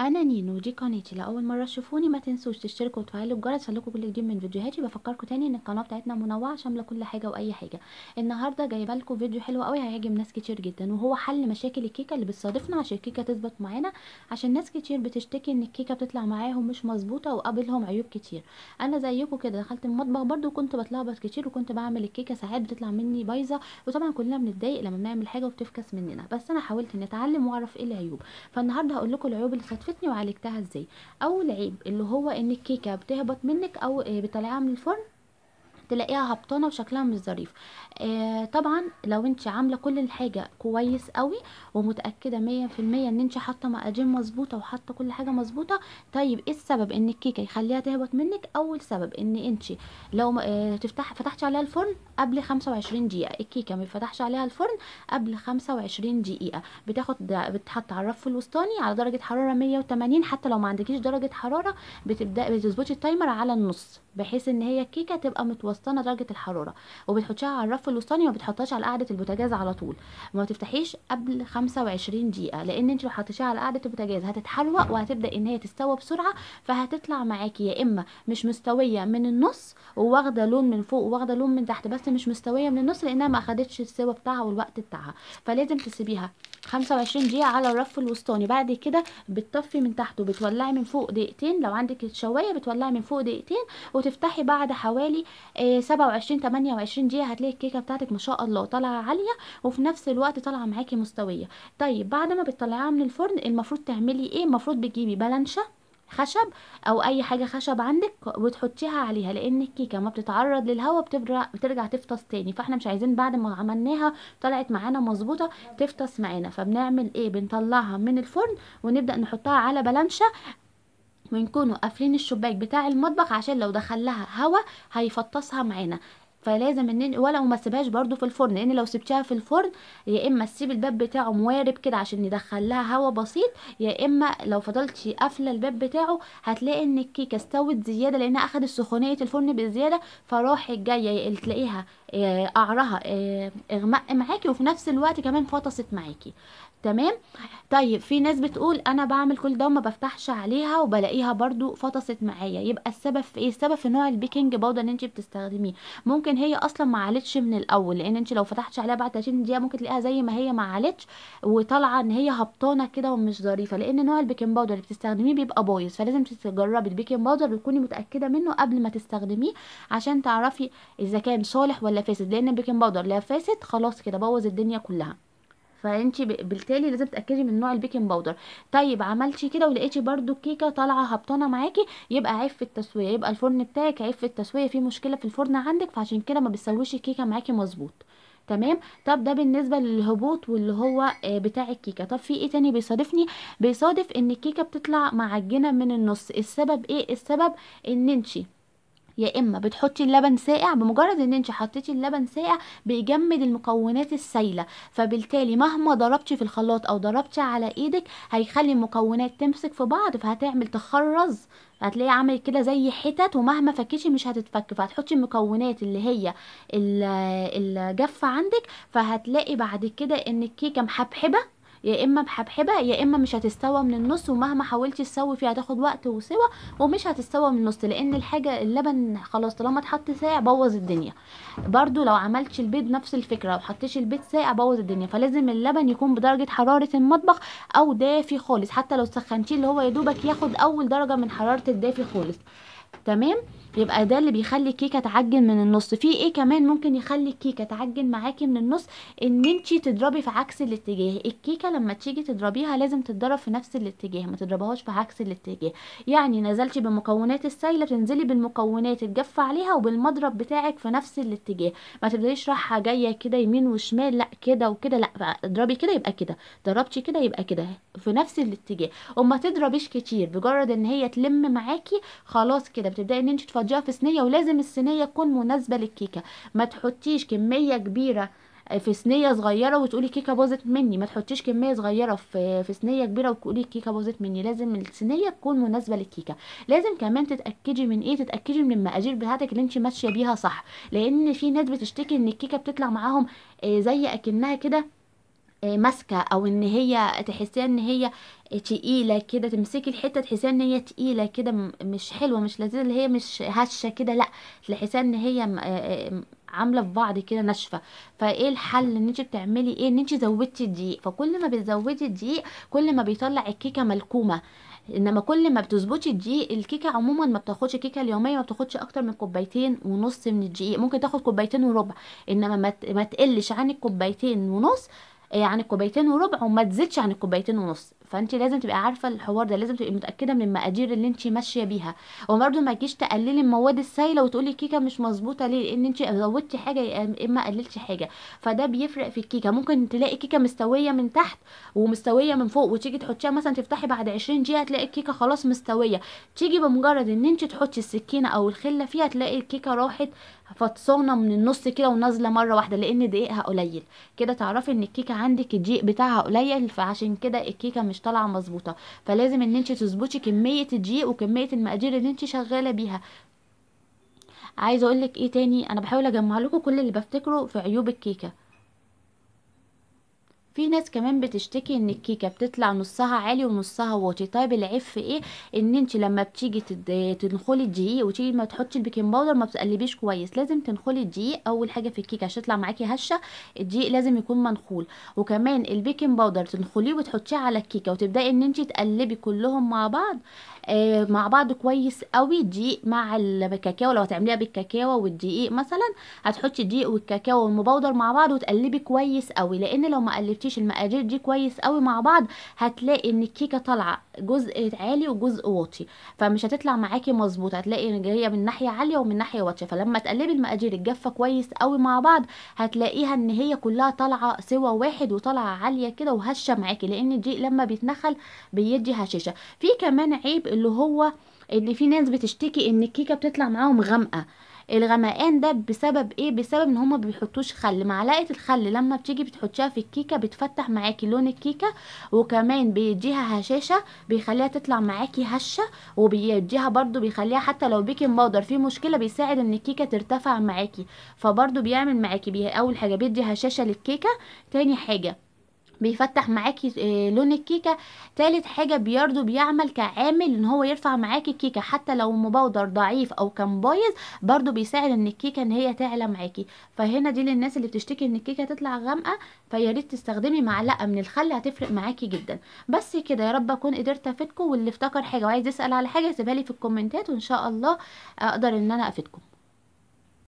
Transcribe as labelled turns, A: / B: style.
A: انا نينو دي قناتي لاول مره تشوفوني ما تنسوش تشتركوا وتفعلوا الجرس عشان لكم كل جديد من فيديوهاتي بفكركم تاني ان القناه بتاعتنا منوعه شامله كل حاجه واي حاجه النهارده جايبه لكم فيديو حلو قوي هيعجب ناس كتير جدا وهو حل مشاكل الكيكه اللي بتصادفنا عشان الكيكه تظبط معانا عشان ناس كتير بتشتكي ان الكيكه بتطلع معاهم مش مظبوطه وقابلهم عيوب كتير انا زيكم كده دخلت المطبخ برده وكنت بتلخبط كتير وكنت بعمل الكيكه ساعات بتطلع مني بايظه وطبعا كلنا بنتضايق لما بنعمل حاجه وبتفكس مننا بس انا حاولت ان اتعلم واعرف ايه العيوب فالنهارده هقول لكم العيوب اللي وعرفتني وعالجتها ازاي اول عيب اللي هو ان الكيكه بتهبط منك او آه، بتطلعها من الفرن تلاقيها هبطانه وشكلها مش ظريف آه طبعا لو انت عامله كل الحاجه كويس قوي ومتاكده مية في المية ان انت حاطه مقادير مظبوطه وحاطه كل حاجه مظبوطه طيب ايه السبب ان الكيكه يخليها تهبط منك اول سبب ان انت لو آه تفتح فتحت عليها الفرن قبل 25 دقيقه الكيكه ما يفتحش عليها الفرن قبل 25 دقيقه بتاخد بتحط على الرف الوسطاني على درجه حراره 180 حتى لو ما عندكيش درجه حراره بتبدا بتظبطي التايمر على النص بحيث ان هي الكيكه تبقى متوسطه الوسطانه درجه الحراره وبتحطيها على الرف الوسطاني وما بتحطهاش على قاعده البوتاجاز على طول ما تفتحيش قبل 25 دقيقه لان انت لو حطيتيها على قاعده البوتاجاز هتتحرق وهتبدا ان هي تستوى بسرعه فهتطلع معاكي يا اما مش مستويه من النص وواخده لون من فوق وواخده لون من تحت بس مش مستويه من النص لانها ما اخدتش السوا بتاعها والوقت بتاعها فلازم تسيبيها 25 دقيقه على الرف الوسطاني بعد كده بتطفي من تحت وبتولعي من فوق دقيقتين لو عندك الشوايه بتولعي من فوق دقيقتين وتفتحي بعد حوالي سبعة وعشرين تمانية وعشرين دقيقة هتلاقي الكيكة بتاعتك ما شاء الله طالعة عالية وفي نفس الوقت طالعة معاكي مستوية طيب بعد ما بتطلعيها من الفرن المفروض تعملي ايه المفروض بتجيبي بلانشة خشب او اي حاجه خشب عندك وتحطيها عليها لان الكيكه ما بتتعرض للهواء بترجع تفطس تاني فاحنا مش عايزين بعد ما عملناها طلعت معانا مظبوطه تفطس معانا فبنعمل ايه بنطلعها من الفرن ونبدا نحطها على بلانشه ونكونوا قافلين الشباك بتاع المطبخ عشان لو دخل لها هوا هيفطسها معانا فلازم ان ولا وما تسيبهاش برده في الفرن لان لو سبتيها في الفرن يا اما تسيب الباب بتاعه موارب كده عشان يدخل لها هوا بسيط يا اما لو فضلتي قافله الباب بتاعه هتلاقي ان الكيكه استوت زياده لانها اخدت سخونيه الفرن بزياده فراحت جايه تلاقيها قعرها آه، اغمق آه، معاكي وفي نفس الوقت كمان فطست معاكي تمام طيب في ناس بتقول انا بعمل كل ده وما بفتحش عليها وبلاقيها برضو فطست معايا يبقى السبب في ايه السبب في نوع البيكنج باودر اللي انت بتستخدميه ممكن هي اصلا ما عالتش من الاول لان انت لو فتحتش عليها بعد 30 دقيقه ممكن تلاقيها زي ما هي ما عالتش وطالعه ان هي هبطانه كده ومش ظريفه لان نوع البيكنج باودر اللي بتستخدميه بيبقى بايظ فلازم تجربي البيكنج باودر وتكوني متاكده منه قبل ما تستخدميه عشان تعرفي اذا كان صالح ولا ولا فاسد لان البيكنج باودر لا فاسد خلاص كده بوظ الدنيا كلها فانت بالتالي لازم تاكدي من نوع البيكنج باودر طيب عملتي كده ولقيتي برده الكيكه طالعه هبطانه معاكي يبقى عيب في التسويه يبقى الفرن بتاعك عيب في التسويه في مشكله في الفرن عندك فعشان كده ما بتسويش الكيكه معاكي مظبوط تمام طب ده بالنسبه للهبوط واللي هو آه، بتاع الكيكه طب في ايه تاني بيصادفني بيصادف ان الكيكه بتطلع معجنه من النص السبب ايه السبب ان انتي يا اما بتحطي اللبن ساقع بمجرد ان انت حطيتي اللبن ساقع بيجمد المكونات السايله فبالتالي مهما ضربتي في الخلاط او ضربتي على ايدك هيخلي المكونات تمسك في بعض فهتعمل تخرز هتلاقي عملت كده زي حتت ومهما فكيتي مش هتتفك فهتحطي المكونات اللي هي الجافه عندك فهتلاقي بعد كده ان الكيكه محبحبه يا اما بحبحبه يا اما مش هتستوى من النص ومهما حاولتي تسوي فيها هتاخد وقت وسوى ومش هتستوى من النص لان الحاجه اللبن خلاص طالما اتحط ساقع بوظ الدنيا برده لو عملتش البيض نفس الفكره لو حطيتش البيض ساقع بوظ الدنيا فلازم اللبن يكون بدرجه حراره المطبخ او دافي خالص حتى لو سخنتيه اللي هو يدوبك ياخد اول درجه من حراره الدافي خالص تمام يبقى ده اللي بيخلي الكيكه تعجن من النص في ايه كمان ممكن يخلي الكيكه تعجن معاكي من النص ان انت تضربي في عكس الاتجاه الكيكه لما تيجي تضربيها لازم تتضرب في نفس الاتجاه ما تضربهاش في عكس الاتجاه يعني نزلتي بالمكونات السايله تنزلي بالمكونات الجافه عليها وبالمضرب بتاعك في نفس الاتجاه ما تبدايش رايحه جايه كده يمين وشمال لا كده وكده لا اضربي كده يبقى كده ضربتي كده يبقى كده في نفس الاتجاه وما تضربيش كتير بجرد ان هي تلم معاكي خلاص كده بتبداي ان انت تحطيها في صينيه ولازم الصينيه تكون مناسبه للكيكه ما تحطيش كميه كبيره في صينيه صغيره وتقولي كيكه باظت مني ما تحطيش كميه صغيره في في صينيه كبيره وتقولي كيكه باظت مني لازم الصينيه تكون مناسبه للكيكه لازم كمان تتاكدي من ايه تتاكدي من المقادير بتاعتك اللي انت ماشيه بيها صح لان في ناس بتشتكي ان الكيكه بتطلع معاهم آه، زي اكنها كده آه، ماسكه او ان هي تحسيها ان هي تقيله كده تمسكي الحته تحسيها ان هي تقيله كده مش حلوه مش لذيذه اللي هي مش هشه كده لا تحسيها ان هي آه، آه، عامله في بعض كده ناشفه فايه الحل ان انت بتعملي ايه ان انت زودتي الدقيق فكل ما بتزودي الدقيق كل ما بيطلع الكيكه ملكومه انما كل ما بتظبطي الدقيق الكيكه عموما ما بتاخدش كيكه اليوميه ما بتاخدش اكتر من كوبايتين ونص من الدقيق ممكن تاخد كوبايتين وربع انما ما تقلش عن الكوبايتين ونص عن يعني الكوبايتين وربع وما تزيدش عن الكوبايتين ونص فانت لازم تبقى عارفه الحوار ده لازم تبقي متاكده من المقادير اللي انت ماشيه بيها وبرده ما تجيش تقللي المواد السايله وتقولي الكيكه مش مظبوطه ليه لان انت زودتي حاجه يا اما قللتي حاجه فده بيفرق في الكيكه ممكن تلاقي كيكه مستويه من تحت ومستويه من فوق وتيجي تحطيها مثلا تفتحي بعد 20 دقيقه تلاقي الكيكه خلاص مستويه تيجي بمجرد ان انت تحطي السكينه او الخله فيها تلاقي الكيكه راحت فتصونه من النص كده ونازله مره واحده لان دقيقها قليل كده تعرفي ان الكيكه عندك الدقيق بتاعها قليل فعشان كده الكيكه مش طالعه مظبوطه فلازم ان انت تظبطي كميه الدقيق وكميه المقادير اللي انت شغاله بيها عايزه اقول لك ايه تاني انا بحاول اجمع لكم كل اللي بفتكره في عيوب الكيكه في ناس كمان بتشتكي ان الكيكه بتطلع نصها عالي ونصها واطي طيب العيب في ايه ان انت لما بتيجي تنخلي الدقيق e وتيجي ما تحطي البيكنج باودر ما بتقلبيش كويس لازم تنخلي الدقيق e اول حاجه في الكيكه عشان تطلع معاكي هشه الدقيق e لازم يكون منخول وكمان البيكنج باودر تنخليه وتحطيه على الكيكه وتبداي ان انت تقلبي كلهم مع بعض آه، مع بعض كويس قوي دقيق مع الكاكاو لو هتعمليها بالكاكاو والدقيق مثلا هتحطي الدقيق والكاكاو والمبودر مع بعض وتقلبي كويس قوي لان لو ما قلبتي حطيتيش المقادير دي كويس قوي مع بعض هتلاقي ان الكيكه طالعه جزء عالي وجزء واطي فمش هتطلع معاكي مظبوط هتلاقي ان جايه من ناحيه عاليه ومن ناحيه واطيه فلما تقلبي المقادير الجافه كويس قوي مع بعض هتلاقيها ان هي كلها طالعه سوا واحد وطالعه عاليه كده وهشه معاكي لان دي لما بيتنخل بيدي هشاشه في كمان عيب اللي هو ان في ناس بتشتكي ان الكيكه بتطلع معاهم غامقه الغمقان ده بسبب ايه بسبب ان هما بيحطوش خل معلقه الخل لما بتيجي بتحطيها في الكيكه بتفتح معاكي لون الكيكه وكمان بيديها هشاشه بيخليها تطلع معاكي هشه وبيديها برده بيخليها حتى لو بيكنج باودر في مشكله بيساعد ان الكيكه ترتفع معاكي فبرده بيعمل معاكي اول حاجه بيدي هشاشه للكيكه تاني حاجه بيفتح معاكي آه، لون الكيكه تالت حاجه بيرضو بيعمل كعامل ان هو يرفع معاكي الكيكه حتى لو مبودر ضعيف او كان بايظ برضو بيساعد ان الكيكه ان هي تعلى معاكي فهنا دي للناس اللي بتشتكي ان الكيكه تطلع غامقه فيا ريت تستخدمي معلقه من الخل هتفرق معاكي جدا بس كده يا رب اكون قدرت افيدكم واللي افتكر حاجه وعايز يسال على حاجه سيبها لي في الكومنتات وان شاء الله اقدر ان انا افيدكم